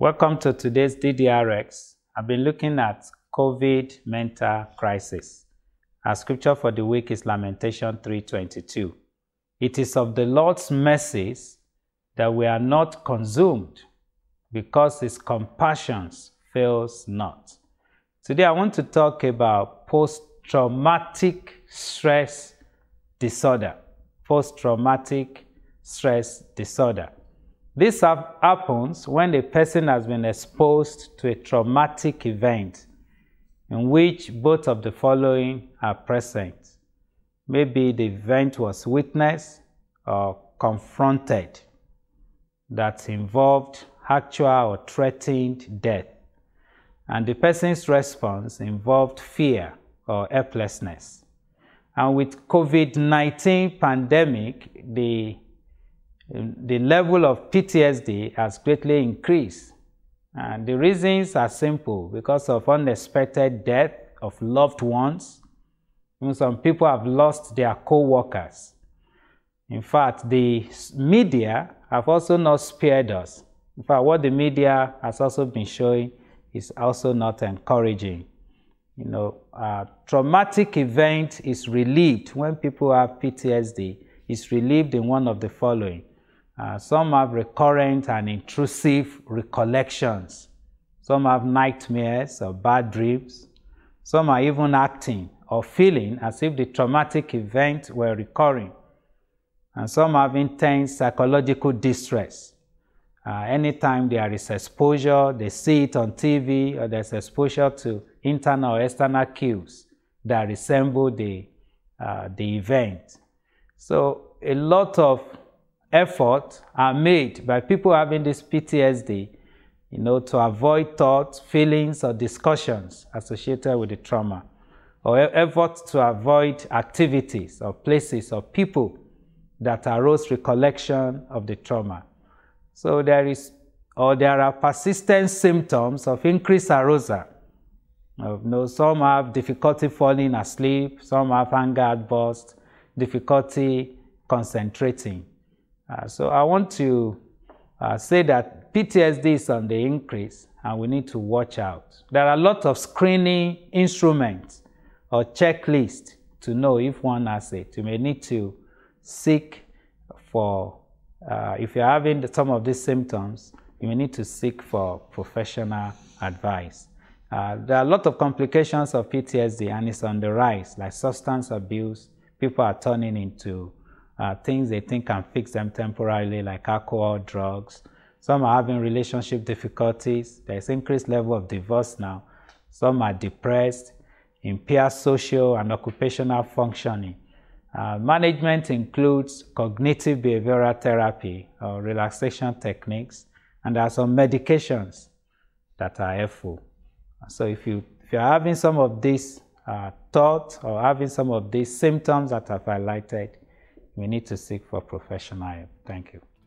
Welcome to today's DDRX. I've been looking at COVID mental crisis. Our scripture for the week is Lamentation 3:22. It is of the Lord's mercies that we are not consumed because his compassions fails not. Today I want to talk about post-traumatic stress disorder. Post-traumatic stress disorder. This happens when a person has been exposed to a traumatic event in which both of the following are present. Maybe the event was witnessed or confronted that involved actual or threatened death, and the person's response involved fear or helplessness. And with COVID-19 pandemic, the the level of PTSD has greatly increased. And the reasons are simple because of unexpected death of loved ones. some people have lost their co workers. In fact, the media have also not spared us. In fact, what the media has also been showing is also not encouraging. You know, a uh, traumatic event is relieved when people have PTSD, is relieved in one of the following uh, some have recurrent and intrusive recollections. Some have nightmares or bad dreams. Some are even acting or feeling as if the traumatic event were recurring. And some have intense psychological distress. Uh, anytime there is exposure, they see it on TV, or there's exposure to internal or external cues that resemble the, uh, the event. So a lot of efforts are made by people having this PTSD, you know, to avoid thoughts, feelings, or discussions associated with the trauma, or efforts to avoid activities or places or people that arouse recollection of the trauma. So there is, or there are persistent symptoms of increased arousal. You know, some have difficulty falling asleep, some have anger outbursts, difficulty concentrating. Uh, so I want to uh, say that PTSD is on the increase and we need to watch out. There are a lot of screening instruments or checklists to know if one has it. You may need to seek for, uh, if you're having some of these symptoms, you may need to seek for professional advice. Uh, there are a lot of complications of PTSD and it's on the rise, like substance abuse, people are turning into uh, things they think can fix them temporarily, like alcohol, drugs. Some are having relationship difficulties. There's increased level of divorce now. Some are depressed, impair social and occupational functioning. Uh, management includes cognitive behavioral therapy or relaxation techniques, and there are some medications that are helpful. So if you if you're having some of these uh, thoughts or having some of these symptoms that I've highlighted, we need to seek for professional help. Thank you.